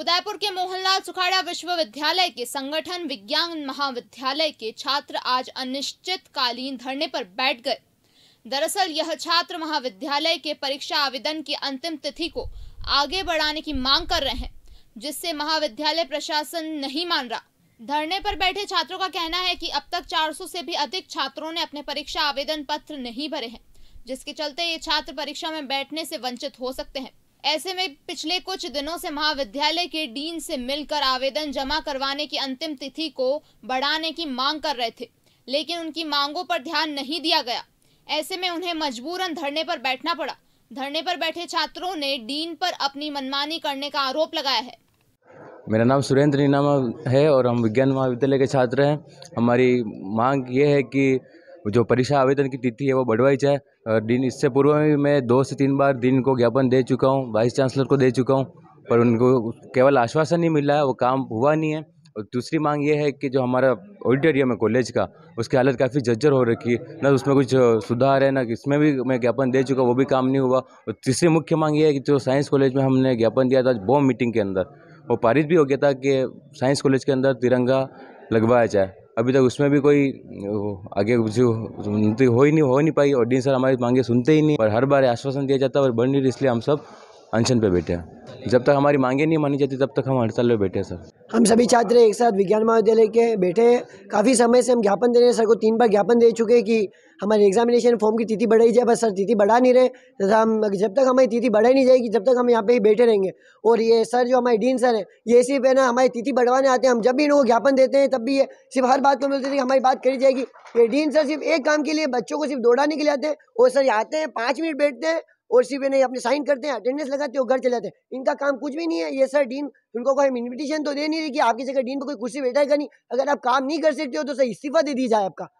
उदयपुर के मोहनलाल सुखाड़ा विश्वविद्यालय के संगठन विज्ञान महाविद्यालय के छात्र आज अनिश्चितकालीन धरने पर बैठ गए दरअसल यह छात्र महाविद्यालय के परीक्षा आवेदन की अंतिम तिथि को आगे बढ़ाने की मांग कर रहे हैं जिससे महाविद्यालय प्रशासन नहीं मान रहा धरने पर बैठे छात्रों का कहना है कि अब तक 400 से भी अधिक छात्रों ने अपने परीक्षा आवेदन पत्र नहीं भरे हैं जिसके चलते ये छात्र परीक्षा में बैठने से वंचित हो सकते हैं ऐसे में पिछले कुछ दिनों से महाविद्यालय के डीन से मिलकर आवेदन जमा करवाने की अंतिम तिथि को बढ़ाने की मांग कर रहे थे लेकिन उनकी मांगों पर ध्यान नहीं दिया गया ऐसे में उन्हें मजबूरन धरने पर बैठना पड़ा धरने पर बैठे छात्रों ने डीन पर अपनी मनमानी करने का आरोप लगाया है मेरा नाम सुरेंद्र नीनामा है और हम विज्ञान महाविद्यालय के छात्र हैं हमारी मांग ये है कि जो परीक्षा आवेदन की तिथि है वो बढ़वाई जाए दिन इससे पूर्व में मैं दो से तीन बार दिन को ज्ञापन दे चुका हूँ वाइस चांसलर को दे चुका हूँ पर उनको केवल आश्वासन ही मिला है वो काम हुआ नहीं है और दूसरी मांग ये है कि जो हमारा ऑडिटोरियम है कॉलेज का उसकी हालत काफ़ी जज्जर हो रखी है ना उसमें कुछ सुधार है ना इसमें भी मैं ज्ञापन दे चुका वो भी काम नहीं हुआ और तीसरी मुख्य मांग ये है कि जो साइंस कॉलेज में हमने ज्ञापन दिया था बॉम मीटिंग के अंदर वो पारित भी हो गया था कि साइंस कॉलेज के अंदर तिरंगा लगवाया जाए अभी तक उसमें भी कोई आगे उन्नति हो ही नहीं हो नहीं पाई और डीन सर हमारी मांगे सुनते ही नहीं और हर बार आश्वासन दिया जाता है और बन नहीं इसलिए हम सब अनशन पे बैठे हैं जब तक हमारी मांगे नहीं मानी जाती तब तक हम हड़ताल पे बैठे हैं सर हम सभी छात्र एक साथ विज्ञान महाविद्यालय के बैठे हैं काफ़ी समय से हम ज्ञापन दे रहे हैं सर को तीन बार ज्ञापन दे चुके हैं कि हमारे एग्जामिनेशन फॉर्म की तिथि बढ़ाई जाए बस सर तिथि बढ़ा नहीं रहे तथा हम जब तक हमारी तिथि बढ़ाई नहीं जाएगी जब तक हम यहाँ पे ही बैठे रहेंगे और ये सर जो हमारे डीन सर हैं ये सिर्फ है ना हमारी तिथि बढ़वाने आते हैं हम जब भी इनको ज्ञापन देते हैं तब भी ये सिर्फ हर बात को मिलती थी हमारी बात करी जाएगी ये डीन सर सिर्फ एक काम के लिए बच्चों को सिर्फ दौड़ाने के लिए आते हैं और सर आते हैं पाँच मिनट बैठते हैं और सी नहीं अपने साइन करते हैं अटेंडेंस लगाते हो घर चलाते हैं इनका काम कुछ भी नहीं है ये सर डीन उनको कोई इन्विटेशन तो दे नहीं रही कि आपकी जगह डीन पर कोई कुर्सी बैठाएगा नहीं अगर आप काम नहीं कर सकते हो तो सर इस्तीफा दे दी जाए आपका